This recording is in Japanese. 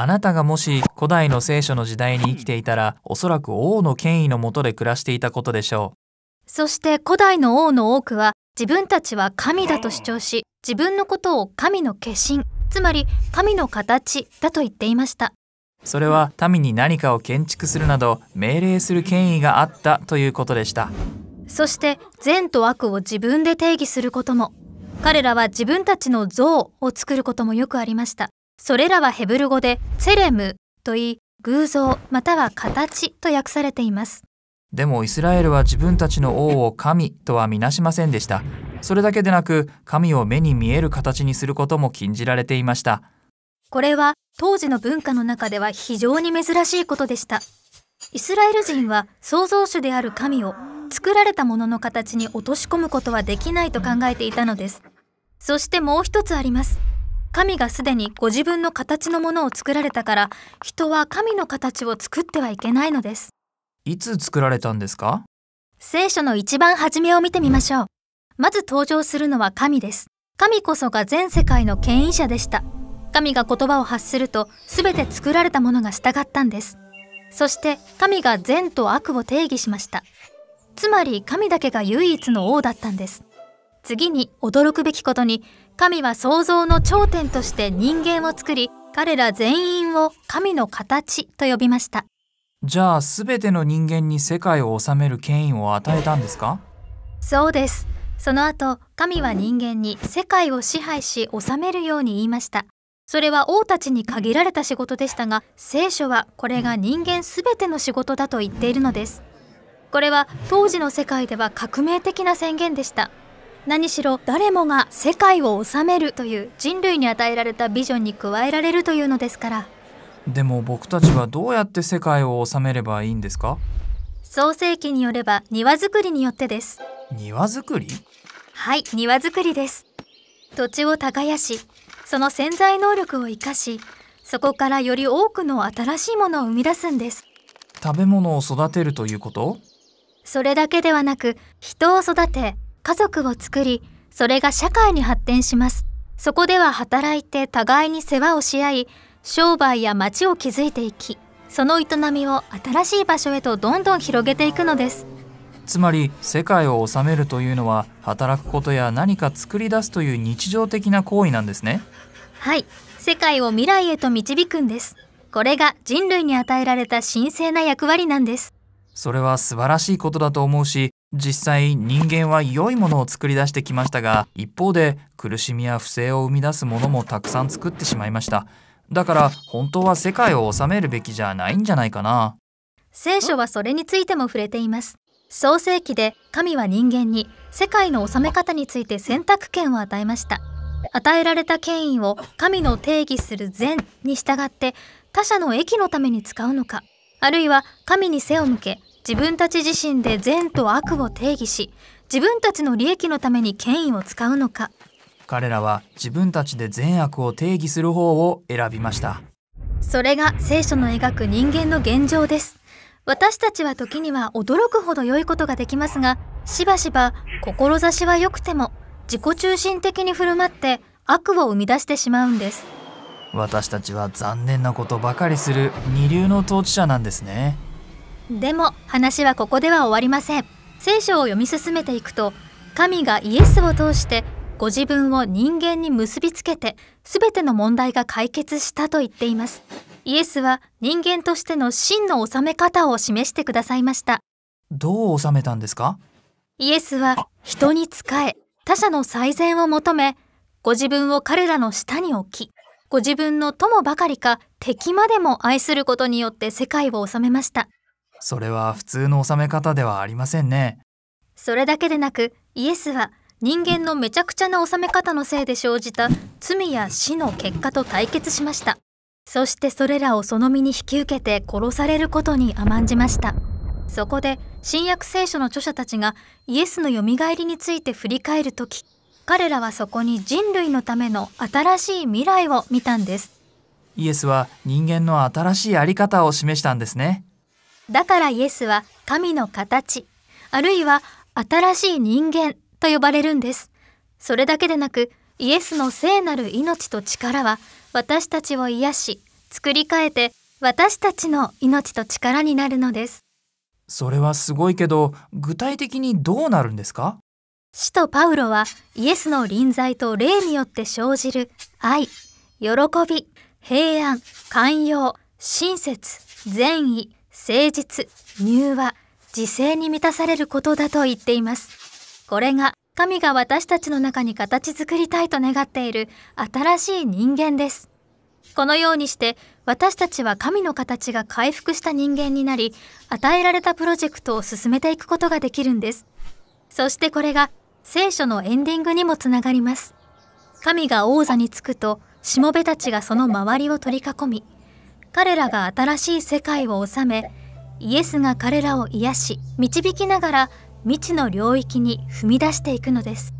あなたがもし古代の聖書の時代に生きていたらおそらく王の権威のもとで暮らしていたことでしょうそして古代の王の多くは自分たちは神だと主張し自分のことを神の化身つまり神の形だと言っていましたそれは民に何かを建築するなど命令する権威があったということでしたそして善と悪を自分で定義することも彼らは自分たちの像を作ることもよくありましたそれらはヘブル語でツェレムと言い偶像または形と訳されていますでもイスラエルは自分たちの王を神とはみなしませんでしたそれだけでなく神を目に見える形にすることも禁じられていましたこれは当時の文化の中では非常に珍しいことでしたイスラエル人は創造主である神を作られたものの形に落とし込むことはできないと考えていたのですそしてもう一つあります神がすでにご自分の形のものを作られたから人は神の形を作ってはいけないのですいつ作られたんですか聖書の一番初めを見てみましょうまず登場するのは神です神こそが全世界の権威者でした神が言葉を発すると全て作られたものが従ったんですそして神が善と悪を定義しましたつまり神だけが唯一の王だったんです次に驚くべきことに神は創造の頂点として人間を作り彼ら全員を神の形と呼びましたじゃあ全ての人間に世界を治める権威を与えたんですかそうですその後神は人間に世界を支配し治めるように言いましたそれは王たちに限られた仕事でしたが聖書はこれが人間全ての仕事だと言っているのですこれは当時の世界では革命的な宣言でした何しろ誰もが世界を治めるという人類に与えられたビジョンに加えられるというのですからでも僕たちはどうやって世界を治めればいいんですか創世記によれば庭づくりによってです庭づりはい庭づりです土地を耕しその潜在能力を生かしそこからより多くの新しいものを生み出すんです食べ物を育てるということそれだけではなく人を育て家族を作り、それが社会に発展します。そこでは働いて互いに世話をし合い、商売や町を築いていき、その営みを新しい場所へとどんどん広げていくのです。つまり世界を治めるというのは働くことや何か作り出すという日常的な行為なんですねはい世界を未来へと導くんですこれが人類に与えられた神聖な役割なんですそれは素晴らしいことだと思うし実際人間は良いものを作り出してきましたが一方で苦しみや不正を生み出すものもたくさん作ってしまいましただから本当は世界を治めるべきじゃないんじゃないかな聖書はそれについても触れています創世記で神は人間に世界の治め方について選択権を与えました与えられた権威を神の定義する善に従って他者の益のために使うのかあるいは神に背を向け自分たち自身で善と悪を定義し自分たちの利益のために権威を使うのか彼らは自分たちで善悪を定義する方を選びましたそれが聖書の描く人間の現状です私たちは時には驚くほど良いことができますがしばしば志は良くても自己中心的に振る舞って悪を生み出してしまうんです私たちは残念なことばかりする二流の統治者なんですねでも話はここでは終わりません聖書を読み進めていくと神がイエスを通してご自分を人間に結びつけて全ての問題が解決したと言っていますイエスは人間としての真の治め方を示してくださいましたどう治めたんですかイエスは人に仕え他者の最善を求めご自分を彼らの下に置きご自分の友ばかりか敵までも愛することによって世界を治めましたそれは普通の収め方ではありませんねそれだけでなくイエスは人間のめちゃくちゃな収め方のせいで生じた罪や死の結果と対決しましたそしてそれらをその身に引き受けて殺されることに甘んじましたそこで新約聖書の著者たちがイエスのよみがえりについて振り返る時彼らはそこに人類のための新しい未来を見たんですイエスは人間の新しい在り方を示したんですねだからイエスは神の形、あるいは新しい人間と呼ばれるんです。それだけでなく、イエスの聖なる命と力は私たちを癒し、作り変えて私たちの命と力になるのです。それはすごいけど、具体的にどうなるんですか使徒パウロはイエスの臨在と霊によって生じる愛、喜び、平安、寛容、親切、善意、誠実、入和、自制に満たされることだと言っています。これが神が私たちの中に形作りたいと願っている新しい人間です。このようにして私たちは神の形が回復した人間になり与えられたプロジェクトを進めていくことができるんですそしてこれが聖書のエンディングにもつながります神が王座につくとしもべたちがその周りを取り囲み彼らが新しい世界を治めイエスが彼らを癒し導きながら未知の領域に踏み出していくのです